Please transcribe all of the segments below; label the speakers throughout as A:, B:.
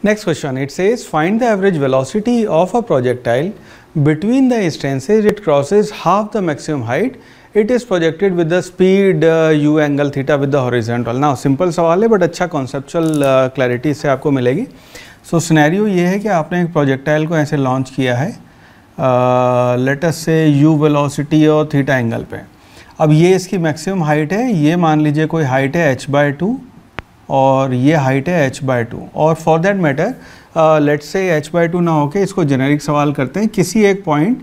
A: Next question, it says find the average velocity of a projectile between the instances it crosses half the maximum height it is projected with the speed uh, u angle theta with the horizontal. Now simple सवाल है but अच्छा conceptual clarity इससे आपको मिलेगी सो so, scenario ये है कि आपने एक प्रोजेक्टाइल को ऐसे लॉन्च किया है लेटस से यू वेलोसिटी और थीटा एंगल पे अब ये इसकी मैक्सिमम हाइट है ये मान लीजिए कोई हाइट है h बाय टू और ये हाइट है h बाई टू और for that matter let say h by two ना होके इसको जेनेरिक सवाल करते हैं किसी एक पॉइंट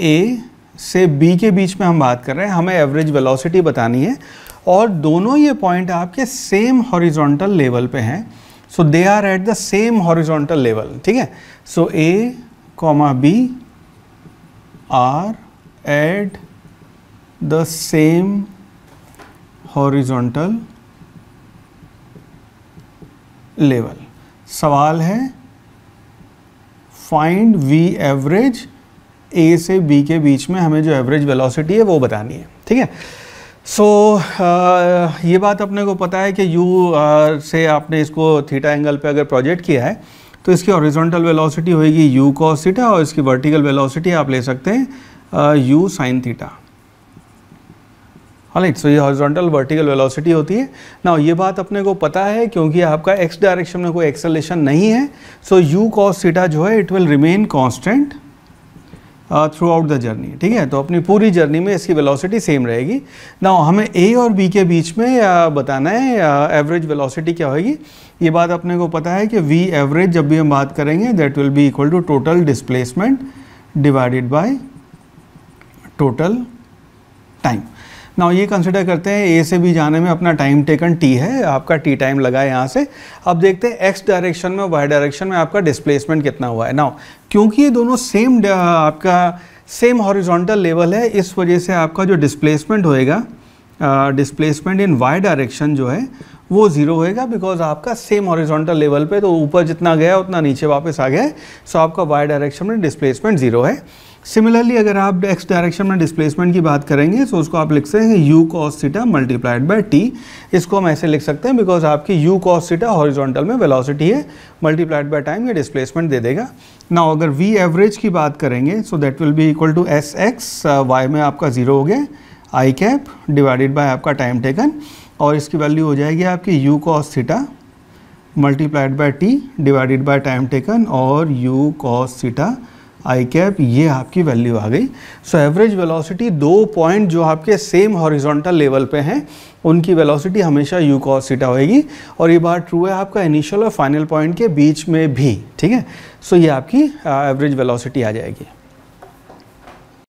A: ए uh, से बी के बीच में हम बात कर रहे हैं हमें एवरेज वेलोसिटी बतानी है और दोनों ये पॉइंट आपके सेम हॉरिजॉन्टल लेवल पे हैं so they are at the same horizontal level ठीक है so A comma B are at the same horizontal level सवाल है फाइंड वी एवरेज ए से बी के बीच में हमें जो एवरेज वेलोसिटी है वो बतानी है ठीक है सो so, uh, ये बात अपने को पता है कि यू uh, से आपने इसको थीटा एंगल पे अगर प्रोजेक्ट किया है तो इसकी ओरिजेंटल वेलोसिटी होगी यू कॉस थीटा और इसकी वर्टिकल वेलोसिटी आप ले सकते हैं यू साइन थीटा राइट हाँ सो ये हॉरिजॉन्टल वर्टिकल वेलोसिटी होती है ना ये बात अपने को पता है क्योंकि आपका एक्स डायरेक्शन में कोई एक्सेलेशन नहीं है सो यू कॉस सीटा जो है it will remain constant throughout the journey ठीक है तो अपनी पूरी जर्नी में इसकी वेलोसिटी सेम रहेगी ना हमें ए और बी के बीच में uh, बताना है एवरेज uh, वेलोसिटी क्या होगी ये बात अपने को पता है कि वी एवरेज जब भी हम बात करेंगे that will be equal to total displacement divided by total time now ये कंसिडर करते हैं ए से बी जाने में अपना टाइम टेकन टी है आपका टी टाइम लगा है यहाँ से अब देखते हैं एक्स डायरेक्शन में वाई डायरेक्शन में आपका डिस्प्लेसमेंट कितना हुआ है नाउ क्योंकि ये दोनों सेम uh, आपका सेम हॉरिजॉन्टल लेवल है इस वजह से आपका जो डिस्प्लेसमेंट होएगा डिस्प्लेसमेंट इन वाई डायरेक्शन जो है वो ज़ीरो होएगा बिकॉज आपका सेम हॉरिजॉन्टल लेवल पे तो ऊपर जितना गया उतना नीचे वापस आ गया है सो so आपका वाई डायरेक्शन में डिस्प्लेसमेंट ज़ीरो है सिमिलरली अगर आप एक्स डायरेक्शन में डिस्प्लेसमेंट की बात करेंगे तो उसको आप लिख सकते हैं u cos theta multiplied by t इसको हम ऐसे लिख सकते हैं बिकॉज आपकी यू कॉस सीटा हॉरिजॉन्टल में वेलोसिटी है मल्टीप्लाइड बाई टाइम ये डिस्प्लेसमेंट दे देगा ना अगर वी एवरेज की बात करेंगे so that will be equal to S X Y में आपका ज़ीरो हो गया आई कैप डिवाइडेड बाय आपका टाइम टेकन और इसकी वैल्यू हो जाएगी आपकी u cos theta multiplied by t divided by time taken और u cos theta I cap ये आपकी वैल्यू आ गई सो एवरेज वेलोसिटी दो पॉइंट जो आपके सेम हॉरिजॉन्टल लेवल पे हैं उनकी वेलोसिटी हमेशा यू कॉस सीटा होएगी और ये बात ट्रू है आपका इनिशियल और फाइनल पॉइंट के बीच में भी ठीक है सो so, ये आपकी एवरेज uh, वेलोसिटी आ जाएगी